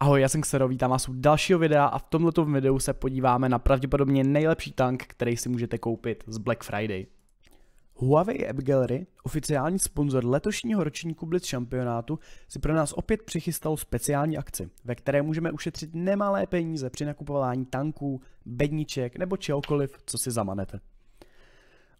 Ahoj, já jsem Xero, vítám vás u dalšího videa a v tomto videu se podíváme na pravděpodobně nejlepší tank, který si můžete koupit z Black Friday. Huawei App Gallery, oficiální sponzor letošního ročníku Blitz šampionátu, si pro nás opět přichystal speciální akci, ve které můžeme ušetřit nemalé peníze při nakupování tanků, bedniček nebo čehokoliv, co si zamanete.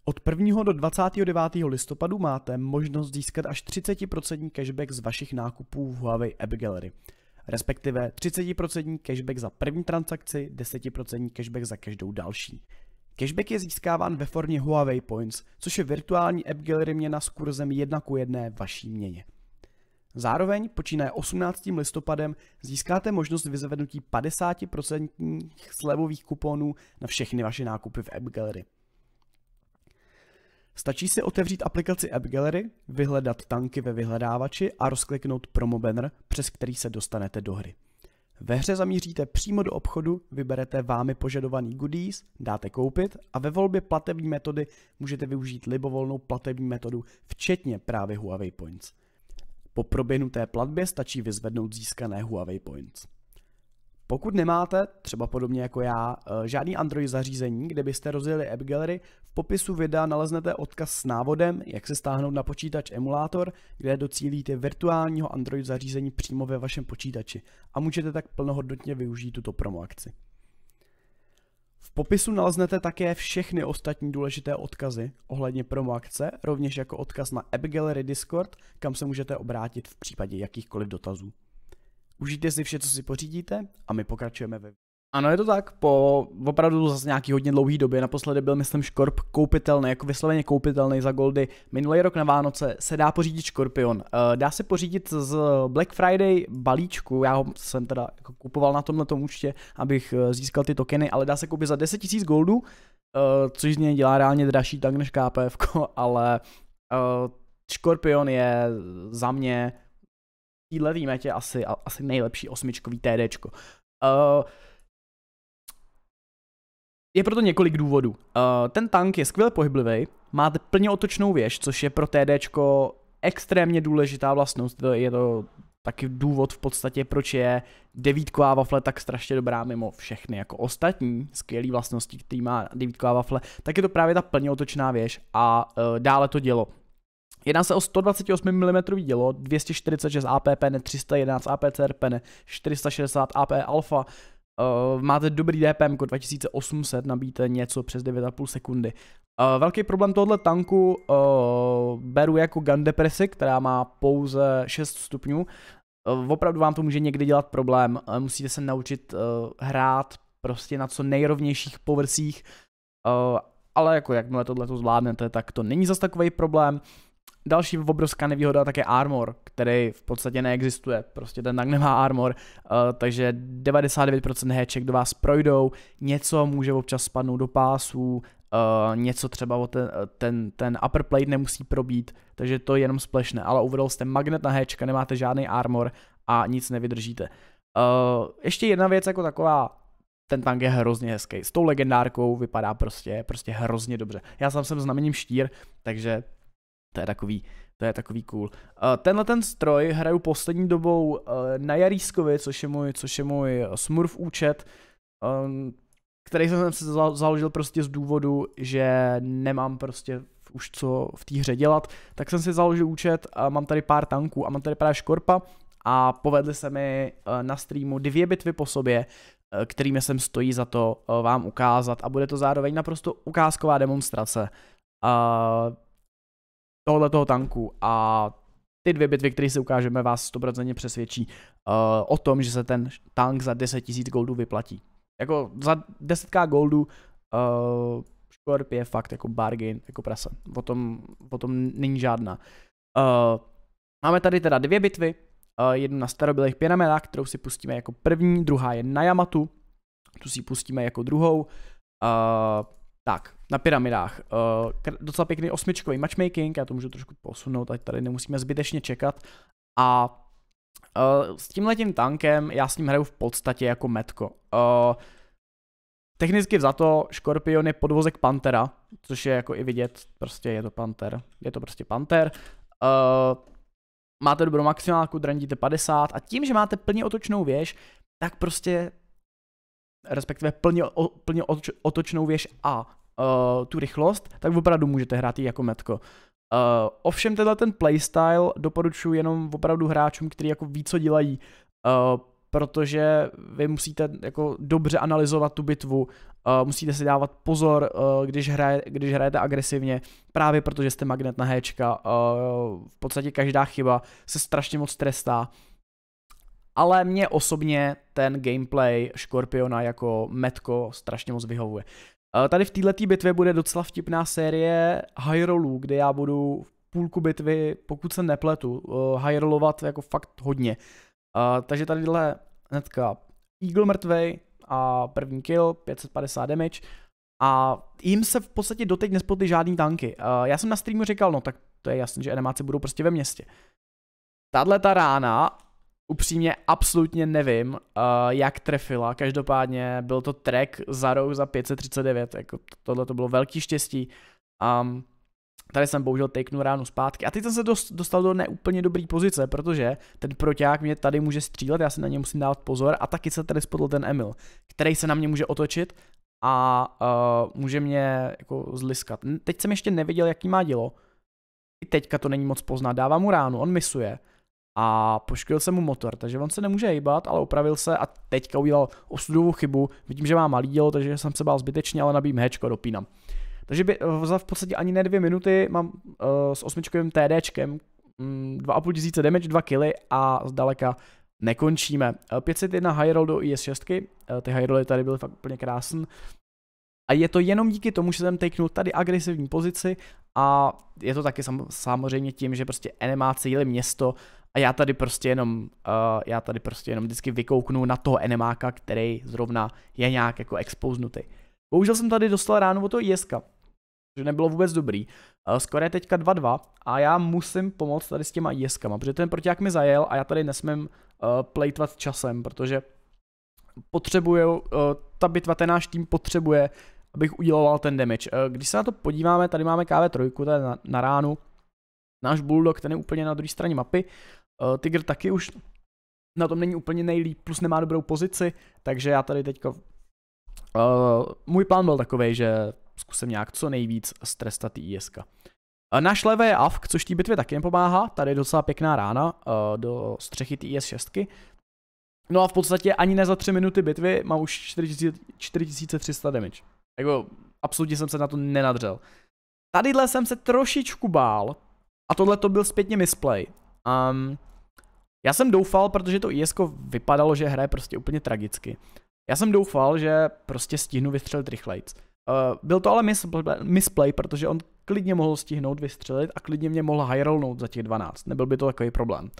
Od 1. do 29. listopadu máte možnost získat až 30% cashback z vašich nákupů v Huawei App Gallery – respektive 30% cashback za první transakci, 10% cashback za každou další. Cashback je získáván ve formě Huawei Points, což je virtuální app gallery měna s kurzem 1 k 1 vaší měně. Zároveň počínaje 18. listopadem získáte možnost vyzvednutí 50% slevových kuponů na všechny vaše nákupy v App Gallery. Stačí si otevřít aplikaci App Gallery, vyhledat tanky ve vyhledávači a rozkliknout promo banner, přes který se dostanete do hry. Ve hře zamíříte přímo do obchodu, vyberete vámi požadovaný goodies, dáte koupit a ve volbě platební metody můžete využít libovolnou platební metodu, včetně právě Huawei Points. Po proběhnuté platbě stačí vyzvednout získané Huawei Points. Pokud nemáte, třeba podobně jako já, eh, žádný Android zařízení, kde byste rozjeli App Gallery, v popisu videa naleznete odkaz s návodem, jak se stáhnout na počítač emulátor, kde docílíte virtuálního Android zařízení přímo ve vašem počítači a můžete tak plnohodnotně využít tuto promo akci. V popisu naleznete také všechny ostatní důležité odkazy ohledně promo akce, rovněž jako odkaz na App Gallery Discord, kam se můžete obrátit v případě jakýchkoliv dotazů. Užijte si vše, co si pořídíte a my pokračujeme ve ano, je to tak. Po opravdu zase nějaký hodně dlouhý době, naposledy byl, myslím, škorp koupitelný, jako vysloveně koupitelný za goldy. Minulý rok na Vánoce se dá pořídit škorpion. Eh, dá se pořídit z Black Friday balíčku, já ho jsem teda jako kupoval na tomhle účtě, abych eh, získal ty tokeny, ale dá se koupit za 10 000 goldů, eh, což z něj dělá reálně dražší tak než KPF, ale škorpion je za mě této metě asi, asi nejlepší osmičkový TDčko. Uh, je proto několik důvodů. Uh, ten tank je skvěle pohyblivý, má plně otočnou věž, což je pro TDčko extrémně důležitá vlastnost. Je to taky důvod v podstatě, proč je devítková wafle tak strašně dobrá mimo všechny jako ostatní skvělé vlastnosti, který má devítková wafle, tak je to právě ta plně otočná věž a uh, dále to dělo. Jedná se o 128 mm dělo, 246 APP, ne 311 APCRP, ne 460 AP alfa, Uh, máte dobrý DPM 2800, nabíte něco přes 9,5 sekundy. Uh, velký problém tohoto tanku uh, beru jako gun depresi, která má pouze 6 stupňů. Uh, opravdu vám to může někdy dělat problém. Uh, musíte se naučit uh, hrát prostě na co nejrovnějších povrcích. Uh, ale jako jakmile tohle to zvládnete, tak to není zas takový problém. Uh, Další obrovská nevýhoda tak je armor, který v podstatě neexistuje, prostě ten tank nemá armor, uh, takže 99% heček do vás projdou, něco může občas spadnout do pásů, Uh, něco třeba o ten, ten, ten upper plate nemusí probít, takže to je jenom splešné, ale uvedl jste magnet na hečka, nemáte žádný armor a nic nevydržíte. Uh, ještě jedna věc jako taková, ten tank je hrozně hezký. S tou legendárkou vypadá prostě, prostě hrozně dobře. Já sám jsem znamením štír, takže to je takový, to je takový cool. Eh, tenhle ten stroj hraju poslední dobou eh, na Jarískovi, což je můj, což je můj smurf účet, ehm, který jsem se založil prostě z důvodu, že nemám prostě už co v té hře dělat, tak jsem si založil účet a mám tady pár tanků a mám tady právě škorpa a povedly se mi eh, na streamu dvě bitvy po sobě, kterými jsem stojí za to vám ukázat a bude to zároveň naprosto ukázková demonstrace tohle toho tanku a ty dvě bitvy, které si ukážeme, vás 100% přesvědčí uh, o tom, že se ten tank za 10 000 goldů vyplatí. Jako za 10k goldů uh, eh, Škorp je fakt jako bargain, jako prase. O tom, o tom není žádná. Uh, máme tady teda dvě bitvy, uh, jednu na starobylých pyramidách, kterou si pustíme jako první, druhá je na Yamatu, tu si pustíme jako druhou. Uh, tak, na pyramidách. Uh, docela pěkný osmičkový matchmaking, já to můžu trošku posunout, ať tady nemusíme zbytečně čekat. A uh, s letím tankem já s ním hraju v podstatě jako metko. Uh, Technicky za to Škorpion je podvozek Pantera, což je jako i vidět, prostě je to Panter, je to prostě Panter. Uh, máte dobrou maximálku, drandíte 50 a tím, že máte plně otočnou věž, tak prostě respektive plně, o, plně otočnou věž A, uh, tu rychlost, tak opravdu můžete hrát i jako metko. Uh, eh, ovšem tenhle ten playstyle doporučuji jenom opravdu hráčům, kteří jako ví, co dělají, uh, protože vy musíte jako dobře analyzovat tu bitvu, uh, musíte si dávat pozor, uh, když, hraje, když hrajete agresivně, právě protože jste magnet na héčka, uh, v podstatě každá chyba se strašně moc trestá, ale mě osobně ten gameplay Škorpiona jako metko strašně moc vyhovuje. Eh, tady v této bitvě bude docela vtipná série Hyrolu, kde já budu v půlku bitvy, pokud se nepletu, eh, Hyrolovat jako fakt hodně. Eh, takže tady tadyhle hnedka Eagle mrtvej a první kill, 550 damage a jim se v podstatě doteď nespotly žádný tanky. Já jsem na streamu říkal, no tak to je jasné, že animáce budou prostě ve městě. Tadle ta rána upřímně absolutně nevím, uh, jak trefila. Každopádně byl to track za rok za 539, jako tohle to bylo velký štěstí. Um, tady jsem bohužel takenu ránu zpátky a teď jsem se dost, dostal do neúplně dobrý pozice, protože ten proťák mě tady může střílet, já si na ně musím dát pozor a taky se tady spodl ten Emil, který se na mě může otočit a uh, může mě jako zliskat. Teď jsem ještě neviděl, jaký má dělo. I teďka to není moc poznat, dávám mu ránu, on misuje a poškodil se mu motor, takže on se nemůže hýbat, ale opravil se a teďka udělal osudovou chybu. Vidím, že má malý dílo, takže jsem se bál zbytečně, ale nabím hečko, dopínám. Takže by, eh, za v podstatě ani ne dvě minuty mám uh, s osmičkovým TDčkem 2,5 mm, tisíce damage, 2 kily a zdaleka nekončíme. 501 eh, high roll do IS6, ty high rolly tady byly fakt úplně krásné. A je to jenom díky tomu, že jsem takenul tady agresivní pozici a je to taky sam, samozřejmě tím, že prostě NMA cíli město a já tady prostě jenom, uh, já tady prostě jenom vždycky vykouknu na toho enemáka, který zrovna je nějak jako expoznutý. Bohužel jsem tady dostal ráno od toho ISka, že nebylo vůbec dobrý. Uh, skoro je teďka 2-2 a já musím pomoct tady s těma ISkama, protože ten protiák mi zajel a já tady nesmím uh, plejtvat časem, protože potřebuje, uh, ta bitva, ten náš tým potřebuje, abych uděloval ten damage. Uh, když se na to podíváme, tady máme KV3, tady na, na ránu, náš Bulldog, ten je úplně na druhé straně mapy, Uh, eh, Tiger taky už na tom není úplně nejlíp, plus nemá dobrou pozici, takže já tady teďka... Uh, můj plán byl takový, že zkusím nějak co nejvíc strestat ISK. Uh, náš levé je AFK, což té bitvě taky nepomáhá, tady je docela pěkná rána uh, do střechy IS 6. No a v podstatě ani ne za 3 minuty bitvy má už 4300 damage. Jako, absolutně jsem se na to nenadřel. Tadyhle jsem se trošičku bál, a tohle to byl zpětně misplay. Um, já jsem doufal, protože to IS vypadalo, že hraje prostě úplně tragicky. Já jsem doufal, že prostě stihnu vystřelit rychlejc. Uh, byl to ale misplay, misplay, protože on klidně mohl stihnout vystřelit a klidně mě mohl hajrolnout za těch 12. Nebyl by to takový problém.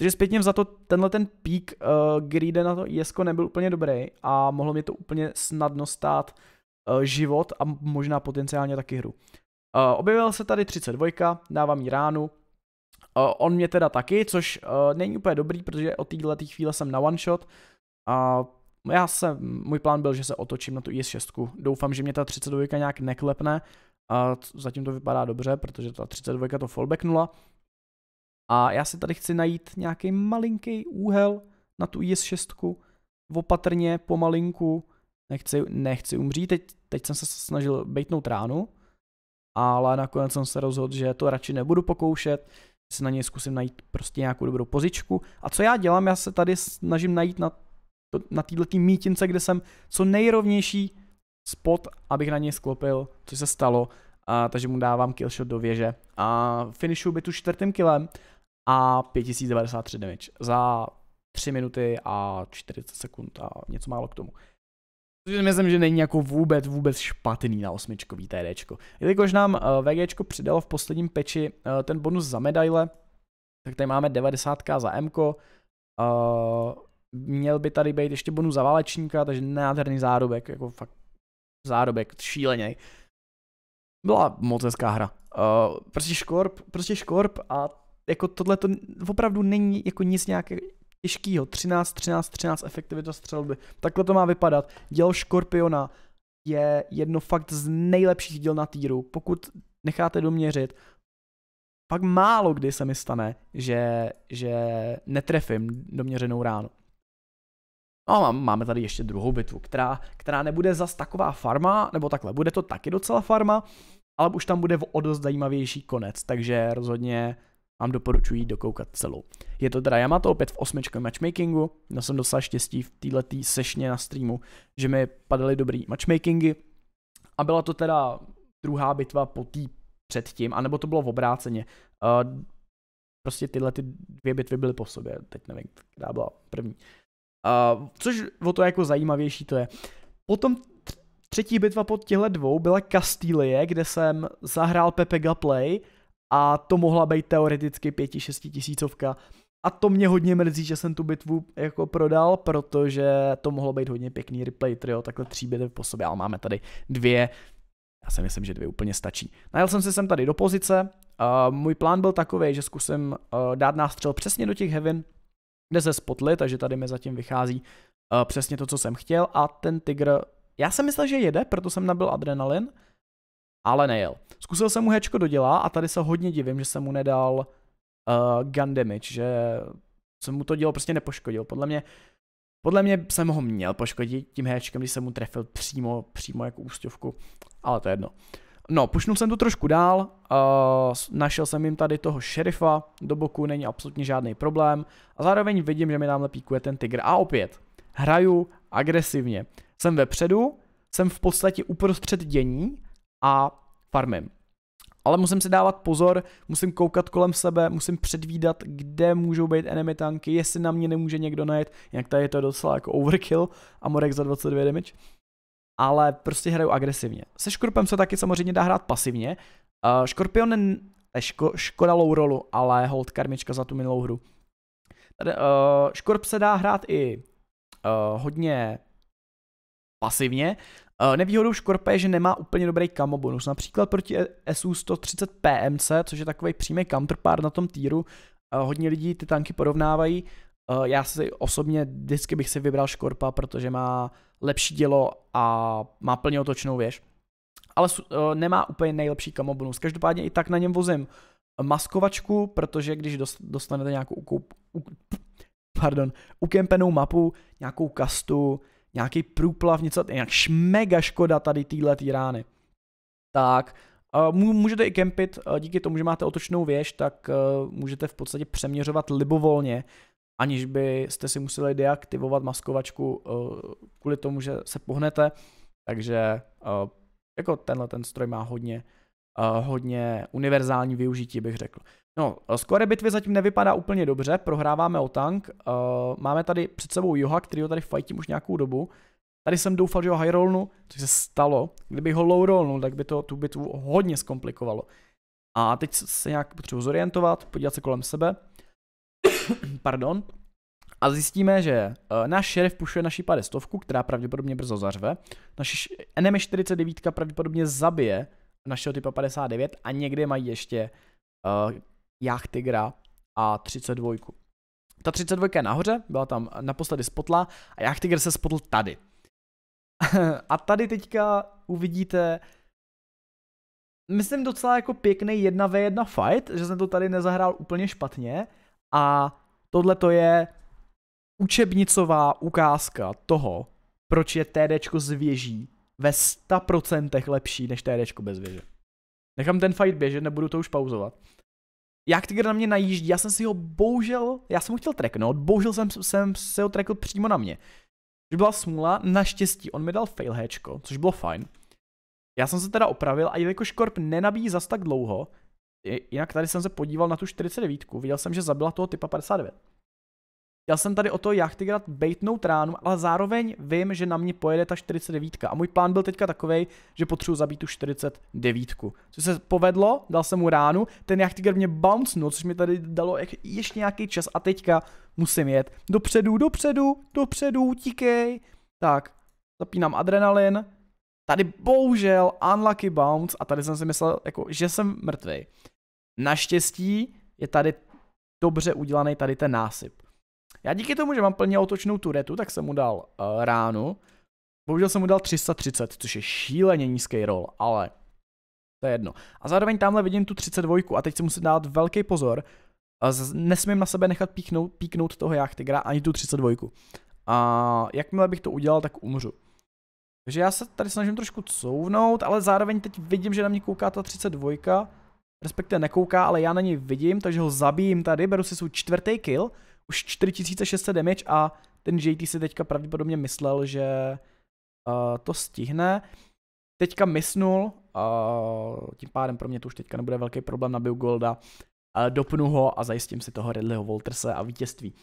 Takže zpětně za to tenhle ten pík uh, eh, Greede na to IS nebyl úplně dobrý a mohlo mě to úplně snadno stát uh, život a možná potenciálně taky hru. Uh, objevil se tady 32, dávám jí ránu, Eh, on mě teda taky, což eh, není úplně dobrý, protože od téhle chvíle jsem na one shot a já se, můj plán byl, že se otočím na tu IS-6. Doufám, že mě ta 32 nějak neklepne, a zatím to vypadá dobře, protože ta 32 to fallbacknula. A já si tady chci najít nějaký malinký úhel na tu IS-6, opatrně, pomalinku, nechci, nechci umřít, teď, teď jsem se snažil bejtnout ránu, ale nakonec jsem se rozhodl, že to radši nebudu pokoušet, si na něj zkusím najít prostě nějakou dobrou pozičku. A co já dělám, já se tady snažím najít na, na této mítince, kde jsem co nejrovnější spot, abych na něj sklopil, co se stalo, a, takže mu dávám killshot do věže a finishu tu čtvrtým killem a 5093 damage za 3 minuty a 40 sekund a něco málo k tomu. Což si myslím, že není jako vůbec, vůbec špatný na osmičkový TD. Jelikož nám eh, VG přidalo v posledním peči eh, ten bonus za medaile, tak tady máme 90 za M. -ko. Eh, měl by tady být ještě bonus za válečníka, takže nádherný zárobek, jako fakt zárobek, šíleně. Byla moc hezká hra. Uh, prostě škorp, prostě škorp a jako tohle to opravdu není jako nic nějaké těžkýho, 13, 13, 13 efektivita střelby. Takhle to má vypadat. Děl Škorpiona je jedno fakt z nejlepších děl na týru. Pokud necháte doměřit, pak málo kdy se mi stane, že, že netrefím doměřenou ránu. No a máme tady ještě druhou bitvu, která, která nebude zas taková farma, nebo takhle, bude to taky docela farma, ale už tam bude o dost zajímavější konec, takže rozhodně vám doporučuji dokoukat celou. Je to teda Yamato opět v osmičkovém matchmakingu, No, jsem dostal štěstí v této sešně na streamu, že mi padaly dobrý matchmakingy a byla to teda druhá bitva po té předtím, anebo to bylo v obráceně. Uh, prostě tyhle ty dvě bitvy byly po sobě, teď nevím, která byla první. Uh, což o to jako zajímavější to je. Potom třetí bitva pod těhle dvou byla Castilie, kde jsem zahrál Pepe play a to mohla být teoreticky 5-6 tisícovka. A to mě hodně mrzí, že jsem tu bitvu jako prodal, protože to mohlo být hodně pěkný replay trio, takhle tří bitvy po sobě, ale máme tady dvě. Já si myslím, že dvě úplně stačí. Najel jsem se sem tady do pozice, uh, můj plán byl takový, že zkusím uh, dát nástřel přesně do těch heaven, kde se spotly, takže tady mi zatím vychází uh, přesně to, co jsem chtěl a ten tygr, já jsem myslel, že jede, proto jsem nabil adrenalin, ale nejel. Zkusil jsem mu hečko dodělá a tady se hodně divím, že jsem mu nedal uh, gun damage, že jsem mu to dělo prostě nepoškodil. Podle mě, podle mě jsem ho měl poškodit tím hečkem, když jsem mu trefil přímo, přímo jako ústěvku, ale to je jedno. No, pušnul jsem tu trošku dál, uh, našel jsem jim tady toho šerifa, do boku není absolutně žádný problém a zároveň vidím, že mi tamhle píkuje ten tygr a opět, hraju agresivně. Jsem vepředu, jsem v podstatě uprostřed dění a farmím. Ale musím si dávat pozor, musím koukat kolem sebe, musím předvídat, kde můžou být enemy tanky, jestli na mě nemůže někdo najet, jak tady je to docela jako overkill a morek za 22 damage. Ale prostě hraju agresivně. Se škorpem se taky samozřejmě dá hrát pasivně. Uh, škorpion je eh, ško, škoda low ale hold karmička za tu minulou hru. Tady, uh, škorp se dá hrát i uh, hodně pasivně, Eh, nevýhodou Škorpa je, že nemá úplně dobrý kamo bonus. Například proti SU 130 PMC, což je takový přímý counterpart na tom týru. Eh, hodně lidí ty tanky porovnávají. Eh, já si osobně vždycky bych si vybral Škorpa, protože má lepší dělo a má plně otočnou věž. Ale nemá úplně nejlepší kamo bonus. Každopádně i tak na něm vozím maskovačku, protože když dostanete nějakou ukoup, pardon, ukempenou mapu, nějakou kastu, nějaký průplav, něco, nějak mega škoda tady týhle tý rány. Tak můžete i kempit, díky tomu, že máte otočnou věž, tak e, můžete v podstatě přeměřovat libovolně, aniž byste si museli deaktivovat maskovačku e, kvůli tomu, že se pohnete, takže e, jako tenhle ten stroj má hodně, hodně univerzální využití, bych řekl. No, skóre bitvy zatím nevypadá úplně dobře, prohráváme o tank, uh, máme tady před sebou Joha, který ho tady fightím už nějakou dobu. Tady jsem doufal, že ho high rollnu, což se stalo. Kdyby ho low rollnul, tak by to tu bitvu hodně zkomplikovalo. A teď se nějak potřebuji zorientovat, podívat se kolem sebe. Pardon. A zjistíme, že uh, náš šerif pušuje naší 50, která pravděpodobně brzo zařve. Naši enemy 49 pravděpodobně zabije našeho typa 59 a někde mají ještě uh, Jach Tigra a 32. Ta 32 je nahoře, byla tam naposledy spotla a Jach Tiger se spotl tady. a tady teďka uvidíte myslím docela jako pěkný 1v1 fight, že jsem to tady nezahrál úplně špatně a tohle to je učebnicová ukázka toho, proč je TD z věží ve 100% lepší než TD bez věže. Nechám ten fight běžet, nebudu to už pauzovat. Jak Tiger na mě najíždí, já jsem si ho bohužel, já jsem ho chtěl treknout, bohužel jsem, jsem se ho trekl přímo na mě. Což byla smůla, naštěstí, on mi dal fail hečko, což bylo fajn. Já jsem se teda opravil a jelikož Korp nenabíjí zas tak dlouho, jinak tady jsem se podíval na tu 49, viděl jsem, že zabila toho typa 59. Já jsem tady o to Jachtigrat bejtnout ránu, ale zároveň vím, že na mě pojede ta 49. A můj plán byl teďka takový, že potřebuji zabít tu 49. Co se povedlo, dal jsem mu ránu, ten Jachtigrat mě bouncnul, což mi tady dalo ještě nějaký čas a teďka musím jet. Dopředu, dopředu, dopředu, utíkej. Tak, zapínám adrenalin. Tady bohužel unlucky bounce a tady jsem si myslel, jako, že jsem mrtvý. Naštěstí je tady dobře udělaný tady ten násyp. Já díky tomu, že mám plně otočnou turetu, tak jsem mu dal uh, ránu. Bohužel jsem mu dal 330, což je šíleně nízký roll, ale to je jedno. A zároveň tamhle vidím tu 32 a teď si musím dát velký pozor. Nesmím na sebe nechat píknout, píknout toho jachtygra ani tu 32. A jakmile bych to udělal, tak umřu. Takže já se tady snažím trošku couvnout, ale zároveň teď vidím, že na mě kouká ta 32. Respektive nekouká, ale já na něj vidím, takže ho zabijím tady, beru si svůj čtvrtý kill už 4600 damage a ten JT si teďka pravděpodobně myslel, že uh, to stihne. Teďka misnul, uh, eh, tím pádem pro mě to už teďka nebude velký problém, nabiju Golda, uh, dopnu ho a zajistím si toho Ridleyho Volterse a vítězství.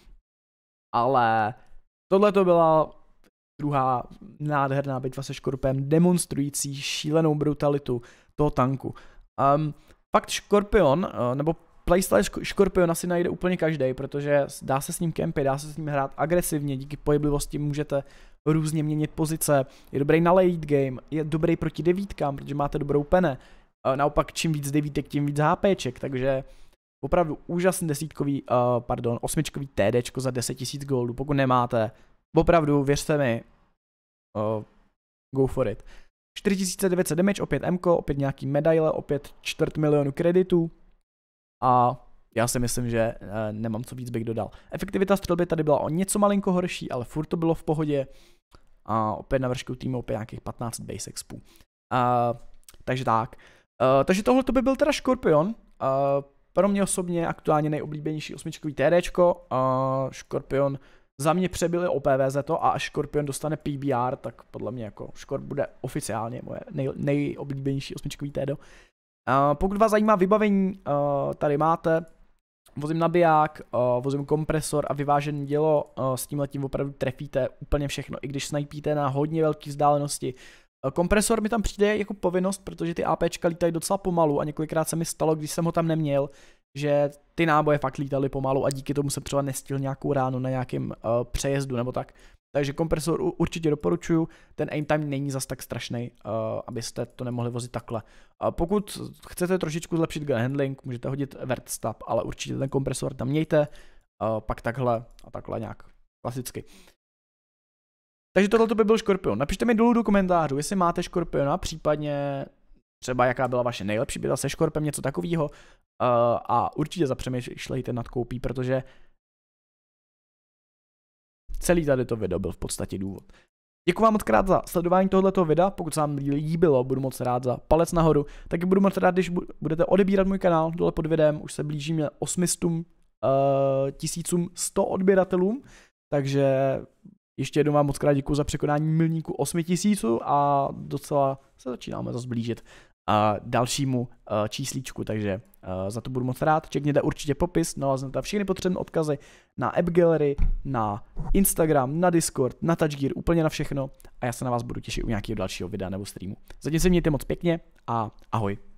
Ale tohle to byla druhá nádherná bitva se Škorpem, demonstrující šílenou brutalitu toho tanku. Um, fakt Škorpion, uh, nebo playstyle Scorpiona si najde úplně každý, protože dá se s ním kempy, dá se s ním hrát agresivně, díky pohyblivosti můžete různě měnit pozice, je dobrý na late game, je dobrý proti devítkám, protože máte dobrou pene, naopak čím víc devítek, tím víc HPček, takže opravdu úžasný desítkový, uh, pardon, osmičkový TDčko za 10 000 goldů, pokud nemáte, opravdu, věřte mi, uh, go for it. 4900 damage, opět MK, opět nějaký medaile, opět čtvrt milionu kreditů, a já si myslím, že eh, nemám co víc bych dodal. Efektivita střelby tady byla o něco malinko horší, ale furt to bylo v pohodě. A opět na vršku týmu opět nějakých 15 base expů. A, takže tak. A, eh, takže tohle to by byl teda Škorpion. A, eh, pro mě osobně aktuálně nejoblíbenější osmičkový TDčko. A, Škorpion za mě přebyli OPVZ to a až Škorpion dostane PBR, tak podle mě jako Škorp bude oficiálně moje nej, nejoblíbenější osmičkový TDO. Eh, pokud vás zajímá vybavení, uh, tady máte. Vozím nabiják, uh, eh, vozím kompresor a vyvážené dělo, uh, s tím letím opravdu trefíte úplně všechno, i když snajpíte na hodně velké vzdálenosti. kompresor mi tam přijde jako povinnost, protože ty APčka lítají docela pomalu a několikrát se mi stalo, když jsem ho tam neměl, že ty náboje fakt lítaly pomalu a díky tomu jsem třeba nestihl nějakou ránu na nějakém uh, přejezdu nebo tak. Takže kompresor určitě doporučuju, ten aim time není zas tak strašný, eh, abyste to nemohli vozit takhle. pokud chcete trošičku zlepšit gun handling, můžete hodit vert ale určitě ten kompresor tam mějte, eh, pak takhle a takhle nějak klasicky. Takže tohle by byl Škorpion. Napište mi dolů do komentářů, jestli máte Škorpiona, případně třeba jaká byla vaše nejlepší byla se Škorpem, něco takového. Eh, a určitě zapřemýšlejte nad koupí, protože celý tady to video byl v podstatě důvod. Děkuji vám moc krát za sledování tohoto videa, pokud se vám líbilo, budu moc rád za palec nahoru, taky budu moc rád, když budete odebírat můj kanál dole pod videem, už se blížíme 800 uh, 100 odběratelům, takže ještě jednou vám moc krát děkuji za překonání milníku 8000 a docela se začínáme zase blížit dalšímu eh, číslíčku, takže eh, za to budu moc rád. Čekněte určitě popis, naleznete všechny potřebné odkazy na App Gallery, na Instagram, na Discord, na TouchGear, úplně na všechno a já se na vás budu těšit u nějakého dalšího videa nebo streamu. Zatím se mějte moc pěkně a ahoj.